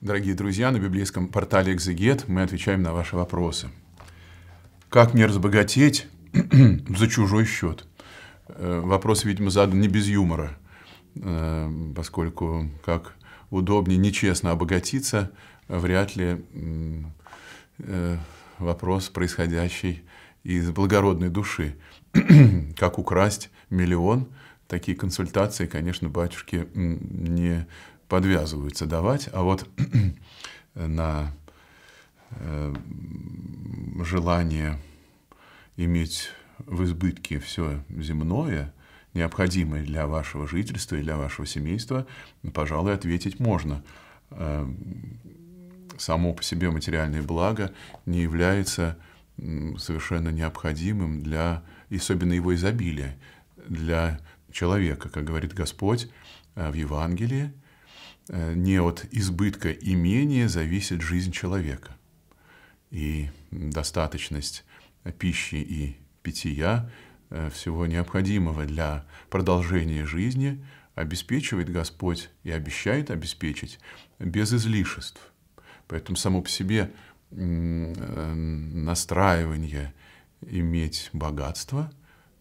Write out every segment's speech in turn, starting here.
Дорогие друзья, на библейском портале «Экзегет» мы отвечаем на ваши вопросы. Как мне разбогатеть за чужой счет? Э, вопрос, видимо, задан не без юмора, э, поскольку как удобнее нечестно обогатиться, вряд ли э, вопрос, происходящий из благородной души. как украсть миллион? Такие консультации, конечно, батюшки не подвязываются давать, а вот на э, желание иметь в избытке все земное, необходимое для вашего жительства и для вашего семейства, пожалуй, ответить можно. Э, само по себе материальное благо не является совершенно необходимым для, особенно его изобилия, для человека, как говорит Господь э, в Евангелии – Э, не от избытка имения зависит жизнь человека. И достаточность пищи и питья, э, всего необходимого для продолжения жизни, обеспечивает Господь и обещает обеспечить без излишеств. Поэтому само по себе э, настраивание иметь богатство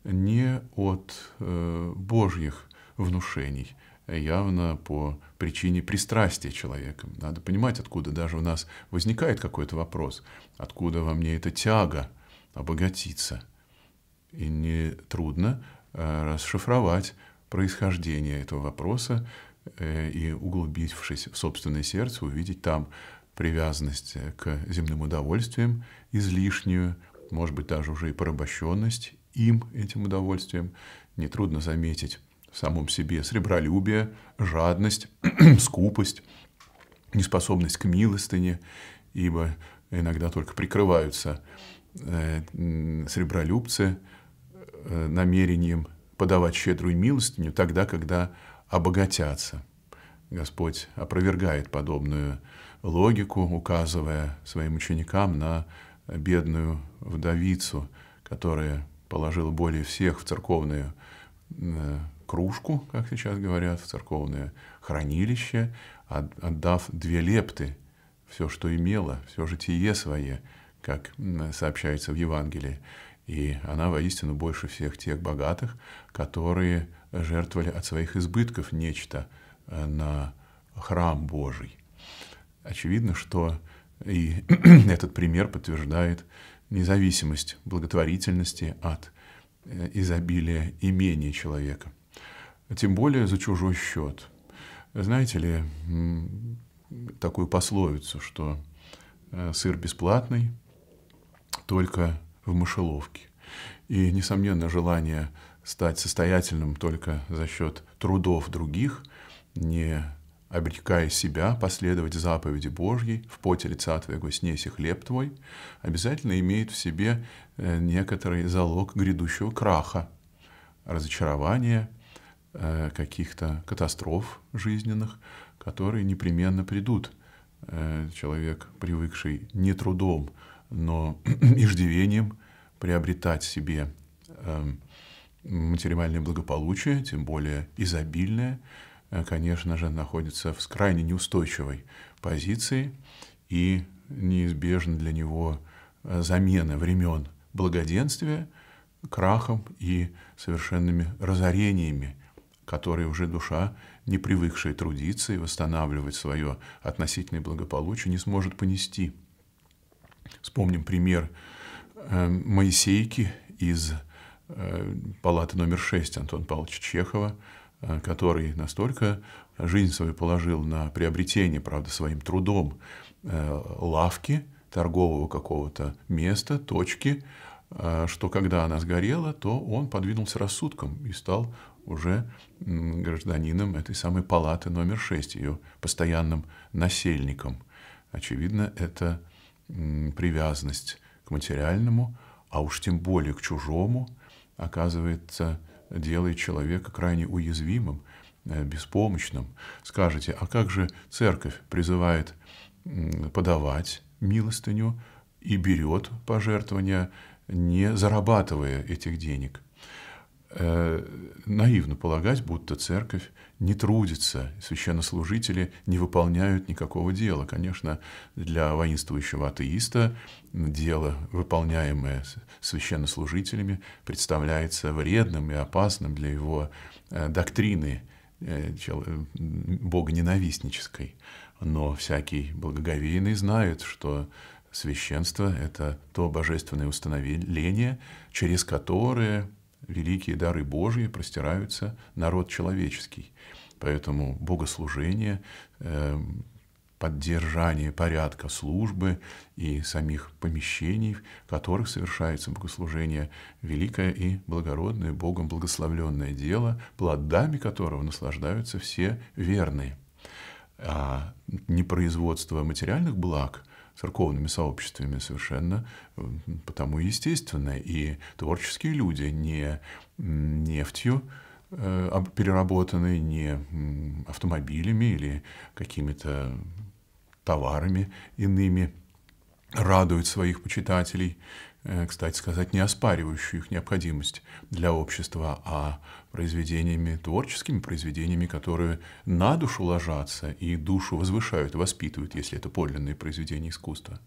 не от Божьих внушений, явно по причине пристрастия человека. Надо понимать, откуда даже у нас возникает какой-то вопрос, откуда во мне эта тяга обогатиться. И нетрудно э, расшифровать происхождение этого вопроса э, и, углубившись в собственное сердце, увидеть там привязанность э, к земным удовольствиям излишнюю, может быть, даже уже и порабощенность им, этим удовольствием. Нетрудно заметить в самом себе, сребролюбие, жадность, скупость, неспособность к милостыне, ибо иногда только прикрываются э, сребролюбцы э, намерением подавать щедрую милостыню тогда, когда обогатятся. Господь опровергает подобную логику, указывая своим ученикам на бедную вдовицу, которая положила более всех в церковную э, кружку, как сейчас говорят, в церковное хранилище, отдав две лепты, все, что имела, все житие свое, как сообщается в Евангелии. И она воистину больше всех тех богатых, которые жертвовали от своих избытков нечто э, на храм Божий. Очевидно, что и этот пример подтверждает независимость благотворительности от э, изобилия имения человека тем более за чужой счет. Знаете ли такую пословицу, что э, сыр бесплатный только в мышеловке. И, несомненно, желание стать состоятельным только за счет трудов других, не обрекая себя последовать заповеди Божьей, в поте лица твоего снеси хлеб твой, обязательно имеет в себе э, некоторый залог грядущего краха, разочарования – Э, каких-то катастроф жизненных, которые непременно придут. Э, человек, привыкший не трудом, но иждивением приобретать себе э, материальное благополучие, тем более изобильное, конечно же, находится в крайне неустойчивой позиции и неизбежна для него замена времен благоденствия крахом и совершенными разорениями которые уже душа, не привыкшая трудиться и восстанавливать свое относительное благополучие, не сможет понести. Вспомним пример э, Моисейки из э, палаты номер 6 Антон Павловича Чехова, э, который настолько жизнь свою положил на приобретение, правда, своим трудом лавки, торгового какого-то места, точки, Э, что когда она сгорела, то он подвинулся рассудком и стал уже гражданином этой самой палаты номер 6, ее постоянным насельником. Очевидно, это привязанность к материальному, а уж тем более к чужому, оказывается, делает человека крайне уязвимым, э, беспомощным. Скажете, а как же церковь призывает подавать милостыню и берет пожертвования не зарабатывая этих денег. Э, наивно полагать, будто церковь не трудится, священнослужители не выполняют никакого дела. Конечно, для воинствующего атеиста дело, выполняемое священнослужителями, представляется вредным и опасным для его э, доктрины э, богоненавистнической. Но всякий благоговейный знает, что священство — это то божественное установление, через которое великие дары Божьи простираются народ человеческий. Поэтому богослужение, эм, поддержание порядка службы и самих помещений, в которых совершается богослужение, великое и благородное, Богом благословленное дело, плодами которого наслаждаются все верные. А не производство материальных благ – церковными сообществами совершенно, потому естественно, и творческие люди не нефтью э, переработаны, не автомобилями или какими-то товарами иными радуют своих почитателей, Э, кстати сказать, не оспаривающую их необходимость для общества, а произведениями, творческими произведениями, которые на душу ложатся и душу возвышают, воспитывают, если это подлинные произведения искусства.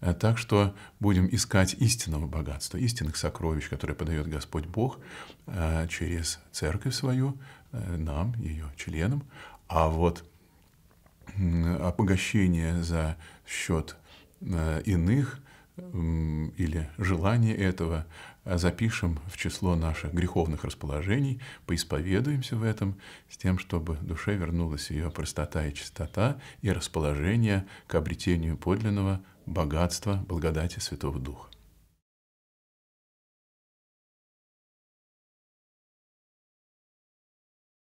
Э, так что будем искать истинного богатства, истинных сокровищ, которые подает Господь Бог э, через церковь свою, нам, ее членам. А вот обогащение за счет иных – или желание этого а запишем в число наших греховных расположений, поисповедуемся в этом с тем, чтобы душе вернулась ее простота и чистота и расположение к обретению подлинного богатства благодати Святого Духа.